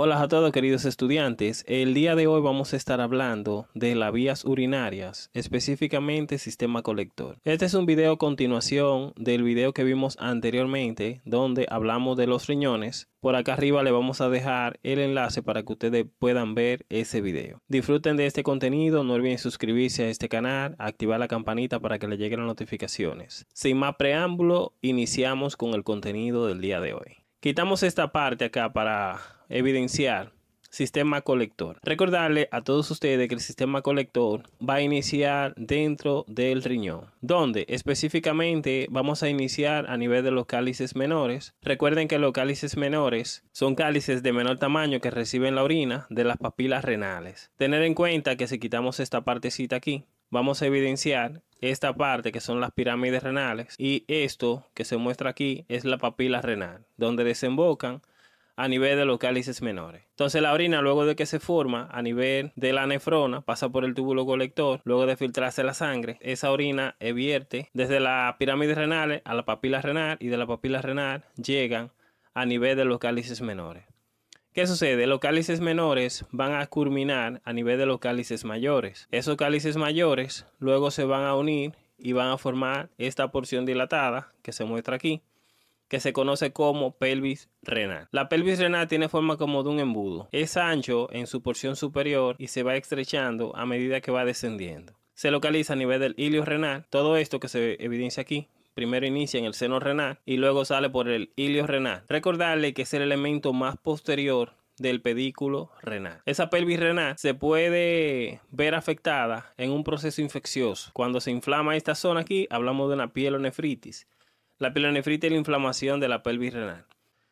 Hola a todos queridos estudiantes, el día de hoy vamos a estar hablando de las vías urinarias, específicamente sistema colector. Este es un video continuación del video que vimos anteriormente donde hablamos de los riñones. Por acá arriba le vamos a dejar el enlace para que ustedes puedan ver ese video. Disfruten de este contenido, no olviden suscribirse a este canal, activar la campanita para que le lleguen las notificaciones. Sin más preámbulo, iniciamos con el contenido del día de hoy. Quitamos esta parte acá para evidenciar sistema colector. Recordarle a todos ustedes que el sistema colector va a iniciar dentro del riñón, donde específicamente vamos a iniciar a nivel de los cálices menores. Recuerden que los cálices menores son cálices de menor tamaño que reciben la orina de las papilas renales. Tener en cuenta que si quitamos esta partecita aquí, vamos a evidenciar esta parte que son las pirámides renales y esto que se muestra aquí es la papila renal, donde desembocan a nivel de los cálices menores. Entonces la orina luego de que se forma a nivel de la nefrona pasa por el túbulo colector, luego de filtrarse la sangre, esa orina evierte desde las pirámides renales a la papila renal y de la papila renal llegan a nivel de los cálices menores. ¿Qué sucede? Los cálices menores van a culminar a nivel de los cálices mayores. Esos cálices mayores luego se van a unir y van a formar esta porción dilatada que se muestra aquí, que se conoce como pelvis renal. La pelvis renal tiene forma como de un embudo. Es ancho en su porción superior y se va estrechando a medida que va descendiendo. Se localiza a nivel del ilio renal. Todo esto que se evidencia aquí primero inicia en el seno renal y luego sale por el ilio renal. Recordarle que es el elemento más posterior del pedículo renal. Esa pelvis renal se puede ver afectada en un proceso infeccioso. Cuando se inflama esta zona aquí, hablamos de una pielonefritis la pielonefritis y la inflamación de la pelvis renal.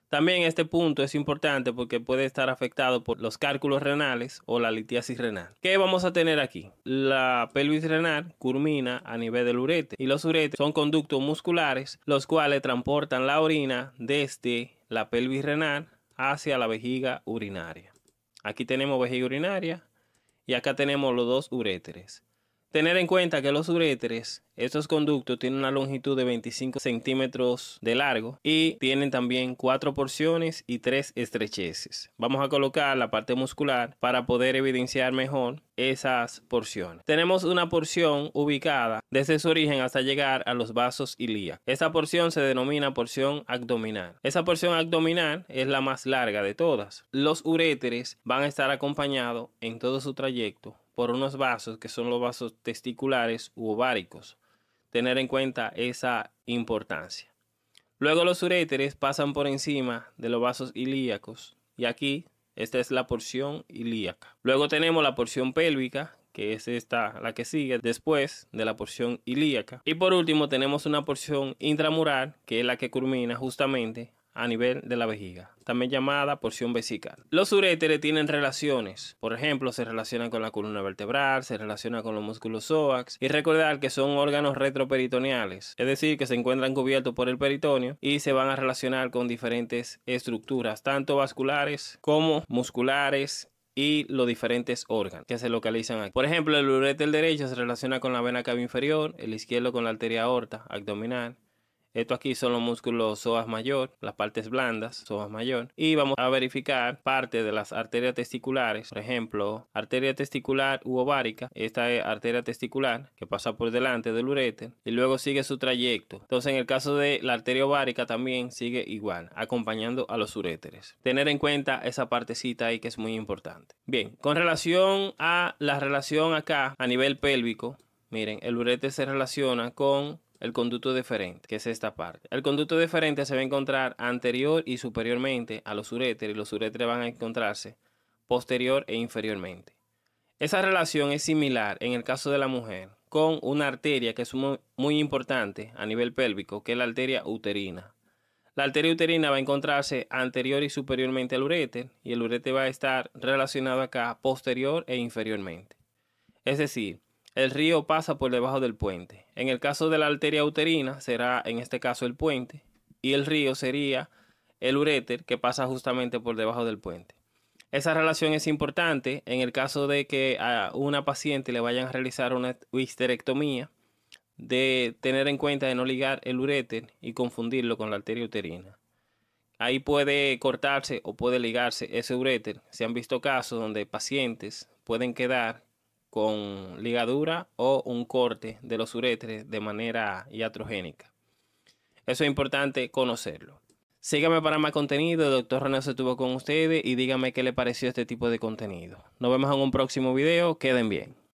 También este punto es importante porque puede estar afectado por los cálculos renales o la litiasis renal. ¿Qué vamos a tener aquí? La pelvis renal culmina a nivel del urete y los uretes son conductos musculares los cuales transportan la orina desde la pelvis renal hacia la vejiga urinaria. Aquí tenemos vejiga urinaria y acá tenemos los dos uréteres. Tener en cuenta que los uréteres estos conductos tienen una longitud de 25 centímetros de largo y tienen también cuatro porciones y tres estrecheces. Vamos a colocar la parte muscular para poder evidenciar mejor esas porciones. Tenemos una porción ubicada desde su origen hasta llegar a los vasos ilíacos. Esa porción se denomina porción abdominal. Esa porción abdominal es la más larga de todas. Los uréteres van a estar acompañados en todo su trayecto por unos vasos que son los vasos testiculares u ováricos. Tener en cuenta esa importancia. Luego los uréteres pasan por encima de los vasos ilíacos y aquí esta es la porción ilíaca. Luego tenemos la porción pélvica, que es esta la que sigue después de la porción ilíaca. Y por último tenemos una porción intramural, que es la que culmina justamente a nivel de la vejiga, también llamada porción vesical. Los uréteres tienen relaciones, por ejemplo, se relacionan con la columna vertebral, se relacionan con los músculos psoax y recordar que son órganos retroperitoneales, es decir, que se encuentran cubiertos por el peritoneo y se van a relacionar con diferentes estructuras, tanto vasculares como musculares y los diferentes órganos que se localizan aquí. Por ejemplo, el uréter derecho se relaciona con la vena cava inferior, el izquierdo con la arteria aorta abdominal, esto aquí son los músculos psoas mayor, las partes blandas, psoas mayor. Y vamos a verificar parte de las arterias testiculares. Por ejemplo, arteria testicular u ovárica. Esta es arteria testicular que pasa por delante del uréter y luego sigue su trayecto. Entonces, en el caso de la arteria ovárica también sigue igual, acompañando a los uréteres. Tener en cuenta esa partecita ahí que es muy importante. Bien, con relación a la relación acá a nivel pélvico, miren, el uréter se relaciona con el conducto deferente, que es esta parte. El conducto deferente se va a encontrar anterior y superiormente a los uréteres y los uréteres van a encontrarse posterior e inferiormente. Esa relación es similar en el caso de la mujer con una arteria que es muy importante a nivel pélvico, que es la arteria uterina. La arteria uterina va a encontrarse anterior y superiormente al uréter y el uréter va a estar relacionado acá posterior e inferiormente. Es decir, el río pasa por debajo del puente. En el caso de la arteria uterina, será en este caso el puente, y el río sería el uréter que pasa justamente por debajo del puente. Esa relación es importante en el caso de que a una paciente le vayan a realizar una histerectomía, de tener en cuenta de no ligar el uréter y confundirlo con la arteria uterina. Ahí puede cortarse o puede ligarse ese uréter. Se han visto casos donde pacientes pueden quedar con ligadura o un corte de los uretres de manera iatrogénica. Eso es importante conocerlo. Sígame para más contenido. El doctor René se estuvo con ustedes y díganme qué le pareció este tipo de contenido. Nos vemos en un próximo video. Queden bien.